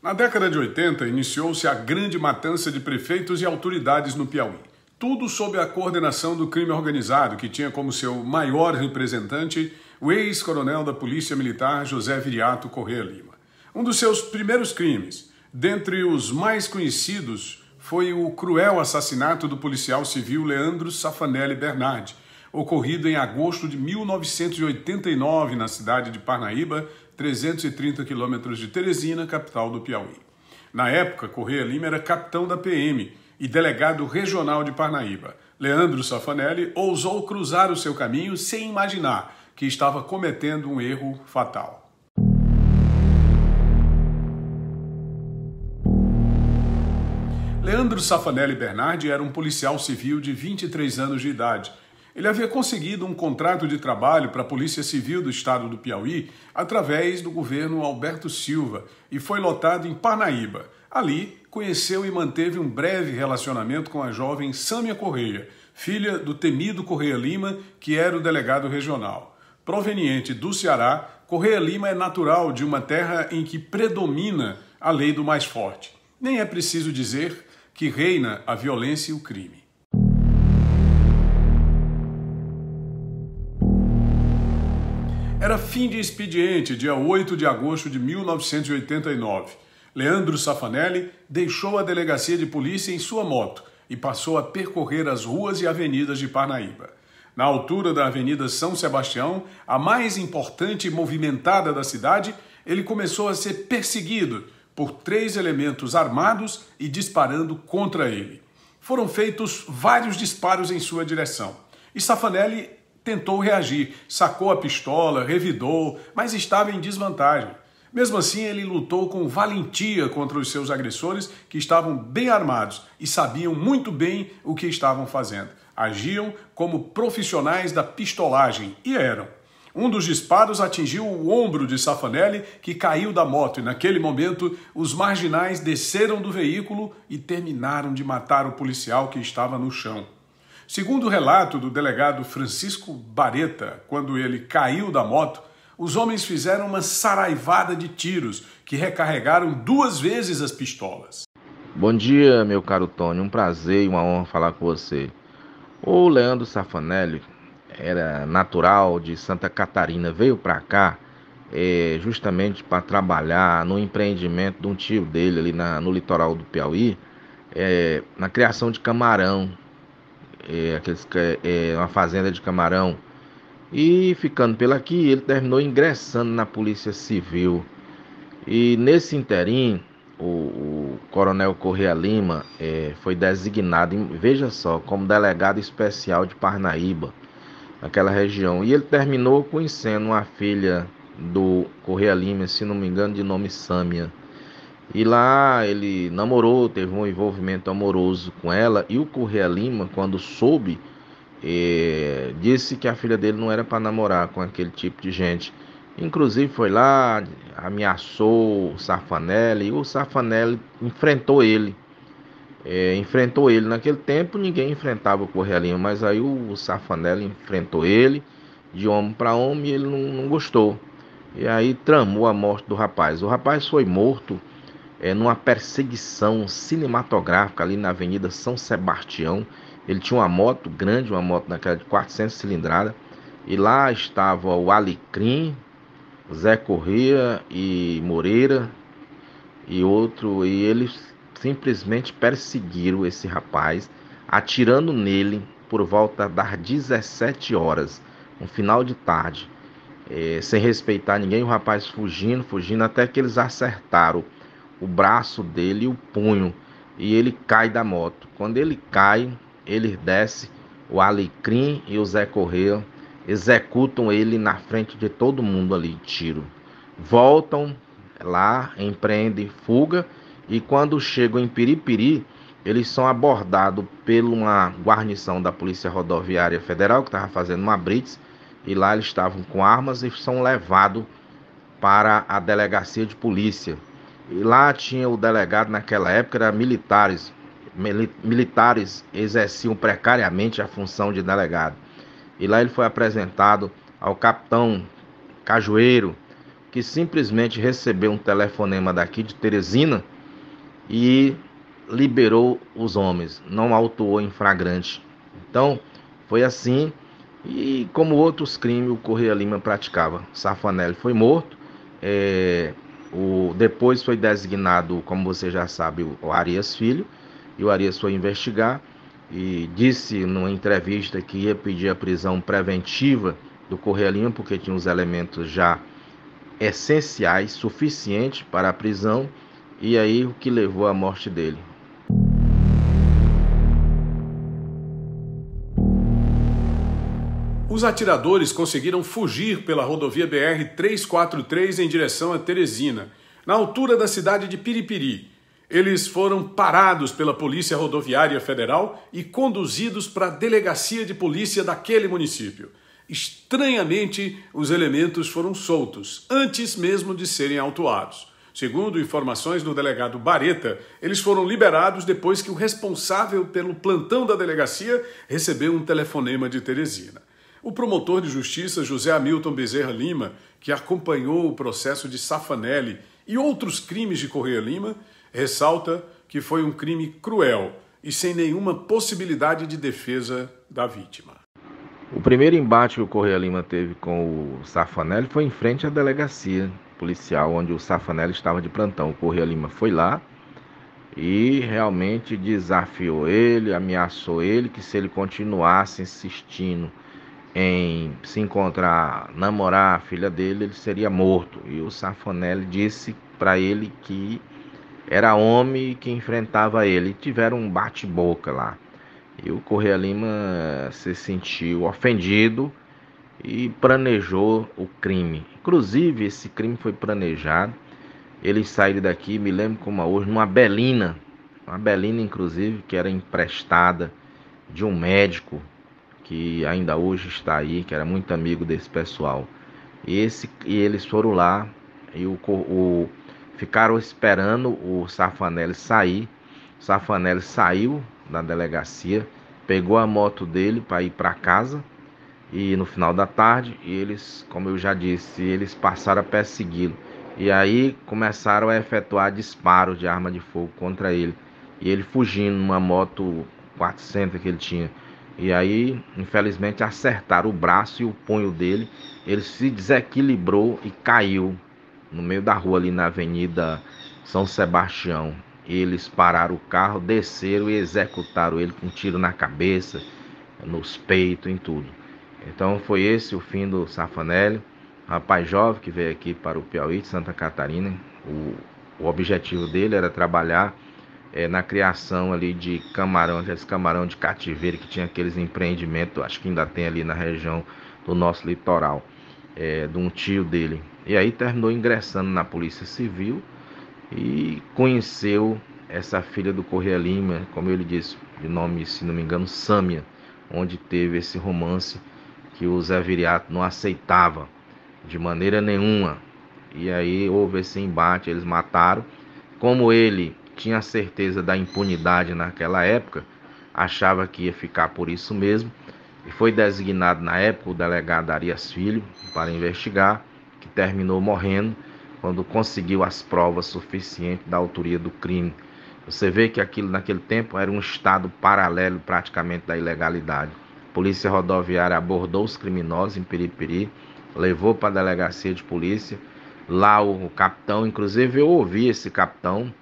Na década de 80, iniciou-se a grande matança de prefeitos e autoridades no Piauí. Tudo sob a coordenação do crime organizado, que tinha como seu maior representante o ex-coronel da Polícia Militar José Viriato Correia Lima. Um dos seus primeiros crimes, dentre os mais conhecidos, foi o cruel assassinato do policial civil Leandro Safanelli Bernardi, ocorrido em agosto de 1989 na cidade de Parnaíba, 330 quilômetros de Teresina, capital do Piauí. Na época, Correia Lima era capitão da PM e delegado regional de Parnaíba. Leandro Safanelli ousou cruzar o seu caminho sem imaginar que estava cometendo um erro fatal. Leandro Safanelli Bernardi era um policial civil de 23 anos de idade ele havia conseguido um contrato de trabalho para a Polícia Civil do estado do Piauí através do governo Alberto Silva e foi lotado em Parnaíba. Ali, conheceu e manteve um breve relacionamento com a jovem Sâmia Correia, filha do temido Correia Lima, que era o delegado regional. Proveniente do Ceará, Correia Lima é natural de uma terra em que predomina a lei do mais forte. Nem é preciso dizer que reina a violência e o crime. Era fim de expediente, dia 8 de agosto de 1989. Leandro Safanelli deixou a delegacia de polícia em sua moto e passou a percorrer as ruas e avenidas de Parnaíba. Na altura da Avenida São Sebastião, a mais importante e movimentada da cidade, ele começou a ser perseguido por três elementos armados e disparando contra ele. Foram feitos vários disparos em sua direção e Safanelli tentou reagir, sacou a pistola, revidou, mas estava em desvantagem. Mesmo assim, ele lutou com valentia contra os seus agressores, que estavam bem armados e sabiam muito bem o que estavam fazendo. Agiam como profissionais da pistolagem e eram. Um dos disparos atingiu o ombro de Safanelli, que caiu da moto, e naquele momento os marginais desceram do veículo e terminaram de matar o policial que estava no chão. Segundo o relato do delegado Francisco Bareta, quando ele caiu da moto, os homens fizeram uma saraivada de tiros que recarregaram duas vezes as pistolas. Bom dia, meu caro Tony. Um prazer e uma honra falar com você. O Leandro Safanelli era natural de Santa Catarina, veio para cá é, justamente para trabalhar no empreendimento de um tio dele ali na, no litoral do Piauí, é, na criação de camarão é, aqueles, é, uma fazenda de camarão. E ficando pela aqui, ele terminou ingressando na Polícia Civil. E nesse interim, o, o Coronel Correia Lima é, foi designado, veja só, como delegado especial de Parnaíba, naquela região. E ele terminou conhecendo uma filha do Correia Lima, se não me engano, de nome Sâmia. E lá ele namorou, teve um envolvimento amoroso com ela. E o Correia Lima, quando soube, eh, disse que a filha dele não era para namorar com aquele tipo de gente. Inclusive foi lá, ameaçou o Safanelli e o Safanelli enfrentou ele. Eh, enfrentou ele. Naquele tempo ninguém enfrentava o Correia Lima, mas aí o, o Safanelli enfrentou ele de homem para homem e ele não, não gostou. E aí tramou a morte do rapaz. O rapaz foi morto é, numa perseguição cinematográfica ali na Avenida São Sebastião. Ele tinha uma moto grande, uma moto daquela de 400 cilindrada, e lá estava o Alecrim, Zé Corrêa e Moreira e outro, e eles simplesmente perseguiram esse rapaz, atirando nele por volta das 17 horas, um final de tarde, é, sem respeitar ninguém, o rapaz fugindo, fugindo, até que eles acertaram o braço dele e o punho e ele cai da moto. Quando ele cai, ele desce, o Alecrim e o Zé Correia executam ele na frente de todo mundo ali, tiro. Voltam lá, empreendem fuga e quando chegam em Piripiri, eles são abordados por uma guarnição da Polícia Rodoviária Federal que estava fazendo uma blitz e lá eles estavam com armas e são levados para a delegacia de polícia. E lá tinha o delegado naquela época era militares. Militares exerciam precariamente a função de delegado. E lá ele foi apresentado ao capitão Cajueiro, que simplesmente recebeu um telefonema daqui de Teresina e liberou os homens, não autuou em flagrante. Então, foi assim e como outros crimes o Correia Lima praticava. Safanelli foi morto, é, o, depois foi designado, como você já sabe, o Arias Filho, e o Arias foi investigar e disse numa entrevista que ia pedir a prisão preventiva do Correia Lima, porque tinha os elementos já essenciais, suficientes para a prisão, e aí o que levou à morte dele. Os atiradores conseguiram fugir pela rodovia BR-343 em direção a Teresina, na altura da cidade de Piripiri. Eles foram parados pela Polícia Rodoviária Federal e conduzidos para a delegacia de polícia daquele município. Estranhamente, os elementos foram soltos, antes mesmo de serem autuados. Segundo informações do delegado Bareta, eles foram liberados depois que o responsável pelo plantão da delegacia recebeu um telefonema de Teresina. O promotor de justiça José Hamilton Bezerra Lima, que acompanhou o processo de Safanelli e outros crimes de Correia Lima, ressalta que foi um crime cruel e sem nenhuma possibilidade de defesa da vítima. O primeiro embate que o Correia Lima teve com o Safanelli foi em frente à delegacia policial, onde o Safanelli estava de plantão. O Correia Lima foi lá e realmente desafiou ele, ameaçou ele que se ele continuasse insistindo em se encontrar, namorar a filha dele, ele seria morto. E o Safonelli disse para ele que era homem que enfrentava ele. Tiveram um bate-boca lá. E o Correia Lima se sentiu ofendido e planejou o crime. Inclusive, esse crime foi planejado. Eles saíram daqui, me lembro como hoje, numa belina. Uma belina, inclusive, que era emprestada de um médico que ainda hoje está aí, que era muito amigo desse pessoal. Esse, e eles foram lá e o, o ficaram esperando o Safanelli sair. O Safanelli saiu da delegacia, pegou a moto dele para ir para casa. E no final da tarde, eles, como eu já disse, eles passaram a persegui-lo. E aí começaram a efetuar disparos de arma de fogo contra ele. E ele fugindo numa moto 400 que ele tinha. E aí, infelizmente, acertaram o braço e o punho dele. Ele se desequilibrou e caiu no meio da rua ali na Avenida São Sebastião. Eles pararam o carro, desceram e executaram ele com um tiro na cabeça, nos peitos, em tudo. Então foi esse o fim do Safanelli, rapaz jovem que veio aqui para o Piauí de Santa Catarina. O, o objetivo dele era trabalhar é, na criação ali de camarão, aqueles camarão de cativeiro que tinha aqueles empreendimentos, acho que ainda tem ali na região do nosso litoral, é, de um tio dele. E aí terminou ingressando na Polícia Civil e conheceu essa filha do Correia Lima, como ele disse, de nome, se não me engano, Sâmia, onde teve esse romance que o Zé Viriato não aceitava de maneira nenhuma. E aí houve esse embate, eles mataram. Como ele tinha certeza da impunidade naquela época, achava que ia ficar por isso mesmo, e foi designado na época o delegado Arias Filho para investigar, que terminou morrendo quando conseguiu as provas suficientes da autoria do crime. Você vê que aquilo naquele tempo era um estado paralelo praticamente da ilegalidade. A polícia rodoviária abordou os criminosos em Piripiri, levou para a delegacia de polícia. Lá o capitão, inclusive eu ouvi esse capitão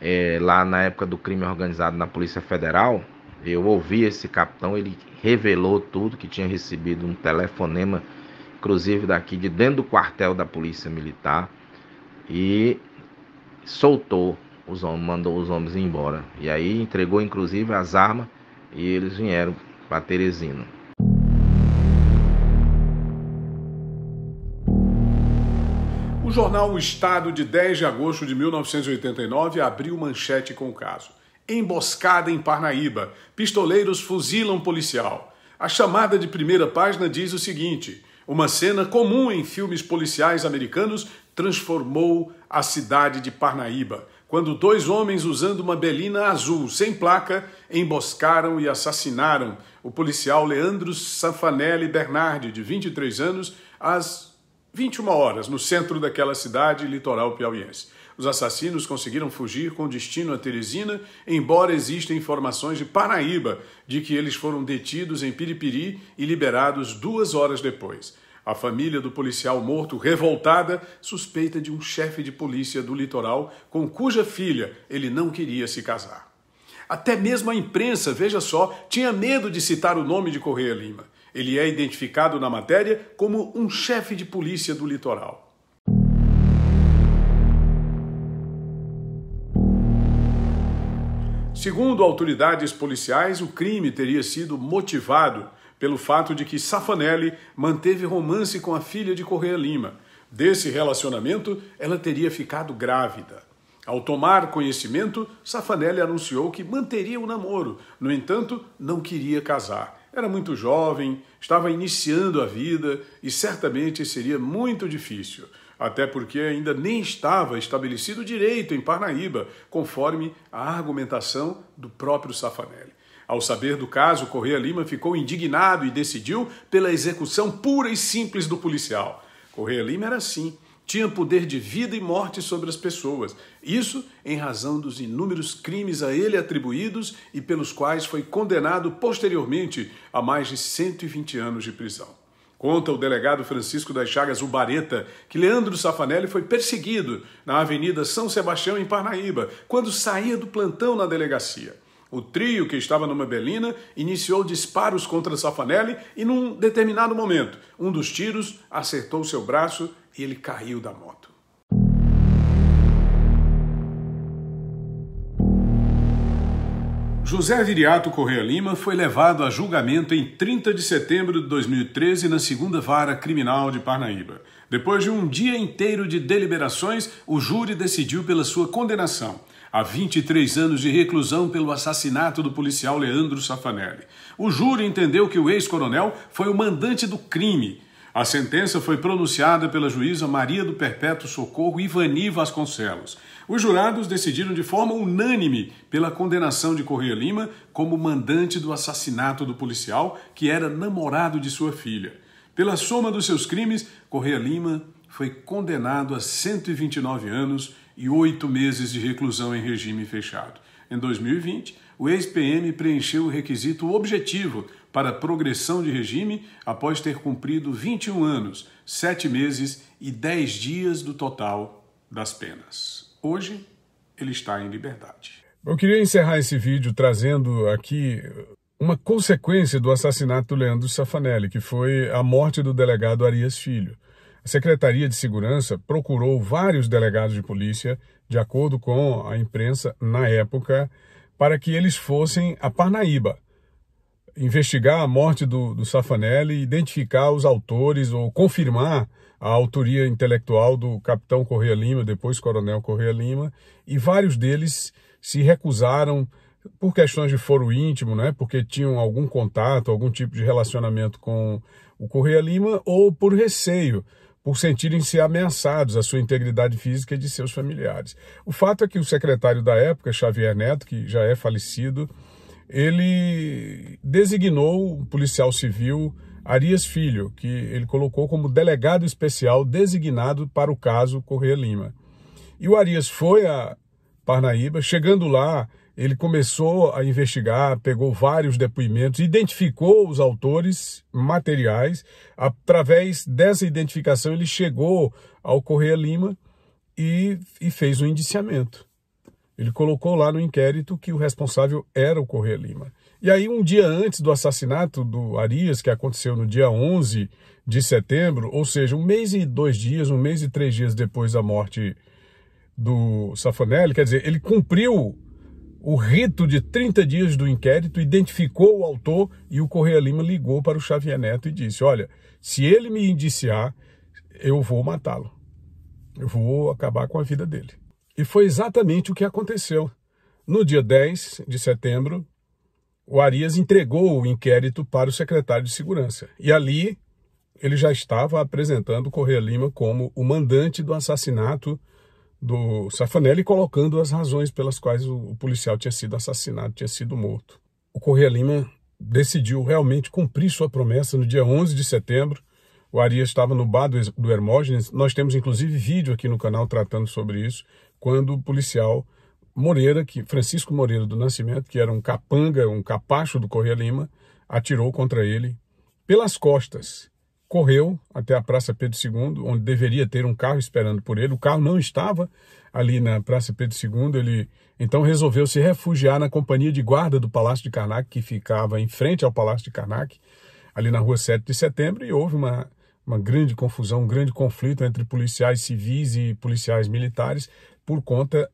é, lá na época do crime organizado na Polícia Federal, eu ouvi esse capitão, ele revelou tudo que tinha recebido um telefonema, inclusive daqui de dentro do quartel da Polícia Militar, e soltou os homens, mandou os homens embora. E aí entregou inclusive as armas e eles vieram para Teresina. jornal O Estado, de 10 de agosto de 1989, abriu manchete com o caso. Emboscada em Parnaíba. Pistoleiros fuzilam policial. A chamada de primeira página diz o seguinte: uma cena comum em filmes policiais americanos transformou a cidade de Parnaíba, quando dois homens usando uma belina azul sem placa emboscaram e assassinaram o policial Leandro Safanelli Bernardi, de 23 anos, às 21 horas, no centro daquela cidade litoral piauiense. Os assassinos conseguiram fugir com destino a Teresina, embora existam informações de Paraíba de que eles foram detidos em Piripiri e liberados duas horas depois. A família do policial morto, revoltada, suspeita de um chefe de polícia do litoral com cuja filha ele não queria se casar. Até mesmo a imprensa, veja só, tinha medo de citar o nome de Correia Lima. Ele é identificado na matéria como um chefe de polícia do litoral. Segundo autoridades policiais, o crime teria sido motivado pelo fato de que Safanelli manteve romance com a filha de Correia Lima. Desse relacionamento, ela teria ficado grávida. Ao tomar conhecimento, Safanelli anunciou que manteria o namoro, no entanto, não queria casar. Era muito jovem, estava iniciando a vida e certamente seria muito difícil, até porque ainda nem estava estabelecido direito em Parnaíba, conforme a argumentação do próprio Safanelli. Ao saber do caso, Correia Lima ficou indignado e decidiu pela execução pura e simples do policial. Correia Lima era assim, tinha poder de vida e morte sobre as pessoas, isso em razão dos inúmeros crimes a ele atribuídos e pelos quais foi condenado posteriormente a mais de 120 anos de prisão. Conta o delegado Francisco das Chagas Ubareta que Leandro Safanelli foi perseguido na Avenida São Sebastião, em Parnaíba, quando saía do plantão na delegacia. O trio que estava numa belina iniciou disparos contra Safanelli e, num determinado momento, um dos tiros acertou seu braço e ele caiu da moto. José Viriato Correia Lima foi levado a julgamento em 30 de setembro de 2013 na segunda vara criminal de Parnaíba. Depois de um dia inteiro de deliberações, o júri decidiu pela sua condenação a 23 anos de reclusão pelo assassinato do policial Leandro Safanelli. O júri entendeu que o ex-coronel foi o mandante do crime a sentença foi pronunciada pela juíza Maria do Perpétuo Socorro Ivani Vasconcelos. Os jurados decidiram de forma unânime pela condenação de Correia Lima como mandante do assassinato do policial que era namorado de sua filha. Pela soma dos seus crimes, Correia Lima foi condenado a 129 anos e oito meses de reclusão em regime fechado. Em 2020, o ex-PM preencheu o requisito objetivo para progressão de regime após ter cumprido 21 anos, 7 meses e 10 dias do total das penas. Hoje, ele está em liberdade. Eu queria encerrar esse vídeo trazendo aqui uma consequência do assassinato do Leandro Safanelli, que foi a morte do delegado Arias Filho. A Secretaria de Segurança procurou vários delegados de polícia, de acordo com a imprensa na época, para que eles fossem a Parnaíba, investigar a morte do, do Safanelli, identificar os autores ou confirmar a autoria intelectual do capitão Correia Lima, depois coronel Correia Lima, e vários deles se recusaram por questões de foro íntimo, né, porque tinham algum contato, algum tipo de relacionamento com o Correia Lima, ou por receio, por sentirem-se ameaçados a sua integridade física e de seus familiares. O fato é que o secretário da época, Xavier Neto, que já é falecido, ele designou o policial civil Arias Filho, que ele colocou como delegado especial designado para o caso Correia Lima. E o Arias foi a Parnaíba, chegando lá, ele começou a investigar, pegou vários depoimentos, identificou os autores materiais. Através dessa identificação, ele chegou ao Correia Lima e, e fez o um indiciamento. Ele colocou lá no inquérito que o responsável era o Correia Lima. E aí, um dia antes do assassinato do Arias, que aconteceu no dia 11 de setembro, ou seja, um mês e dois dias, um mês e três dias depois da morte do Safanelli, quer dizer, ele cumpriu o rito de 30 dias do inquérito, identificou o autor e o Correia Lima ligou para o Xavier Neto e disse: Olha, se ele me indiciar, eu vou matá-lo. Eu vou acabar com a vida dele. E foi exatamente o que aconteceu. No dia 10 de setembro, o Arias entregou o inquérito para o secretário de Segurança. E ali ele já estava apresentando Correia Lima como o mandante do assassinato do Safanelli, colocando as razões pelas quais o, policial tinha sido assassinado, tinha sido morto. O Correia Lima decidiu realmente cumprir sua promessa no dia 11 de setembro. O Arias estava no bar do, do Hermógenes. Nós temos inclusive vídeo aqui no canal tratando sobre isso quando o policial Moreira, que Francisco Moreira do Nascimento, que era um capanga, um capacho do Correia Lima, atirou contra ele pelas costas. Correu até a Praça Pedro II, onde deveria ter um carro esperando por ele. O carro não estava ali na Praça Pedro II. Ele então resolveu se refugiar na companhia de guarda do Palácio de Karnak, que ficava em frente ao Palácio de Karnak, ali na rua 7 de setembro, e houve uma uma grande confusão, um grande conflito entre policiais civis e policiais militares por conta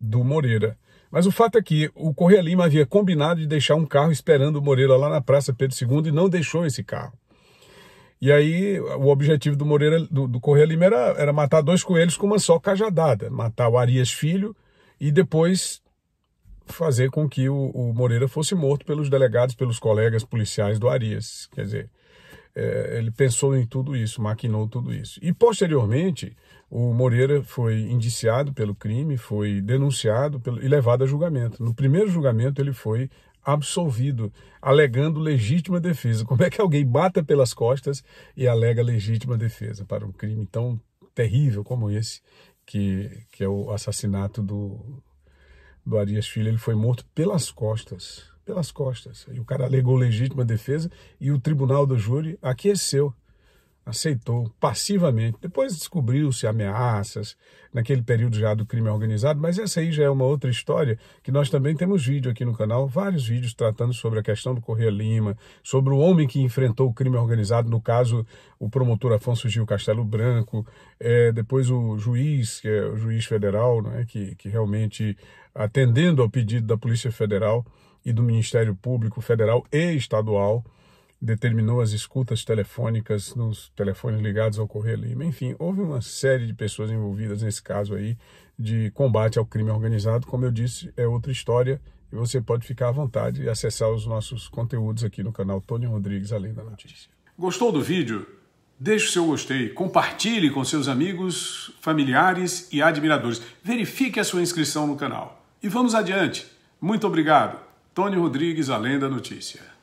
do Moreira. Mas o fato é que o Correia Lima havia combinado de deixar um carro esperando o Moreira lá na Praça Pedro II e não deixou esse carro. E aí o objetivo do Moreira, do, do Correia Lima era, era matar dois coelhos com uma só cajadada, matar o Arias Filho e depois fazer com que o, o Moreira fosse morto pelos delegados, pelos colegas policiais do Arias. Quer dizer, é, ele pensou em tudo isso, maquinou tudo isso. E posteriormente, o Moreira foi indiciado pelo crime, foi denunciado e levado a julgamento. No primeiro julgamento, ele foi absolvido, alegando legítima defesa. Como é que alguém bata pelas costas e alega legítima defesa para um crime tão terrível como esse, que, que é o assassinato do, do Arias Filho? Ele foi morto pelas costas. Pelas costas. E o cara alegou legítima defesa e o tribunal do júri aqueceu aceitou passivamente. Depois descobriu-se ameaças, naquele período já do crime organizado, mas essa aí já é uma outra história, que nós também temos vídeo aqui no canal, vários vídeos tratando sobre a questão do Correia Lima, sobre o homem que enfrentou o crime organizado, no caso, o promotor Afonso Gil Castelo Branco, é, depois o juiz, que é o juiz federal, é que, que realmente, atendendo ao pedido da Polícia Federal e do Ministério Público Federal e Estadual, determinou as escutas telefônicas nos telefones ligados ao Correio Lima. Enfim, houve uma série de pessoas envolvidas nesse caso aí de combate ao crime organizado. Como eu disse, é outra história e você pode ficar à vontade e acessar os nossos conteúdos aqui no canal Tony Rodrigues Além da Notícia. Gostou do vídeo? Deixe o seu gostei, compartilhe com seus amigos, familiares e admiradores. Verifique a sua inscrição no canal. E vamos adiante. Muito obrigado. Tony Rodrigues, Além da Notícia.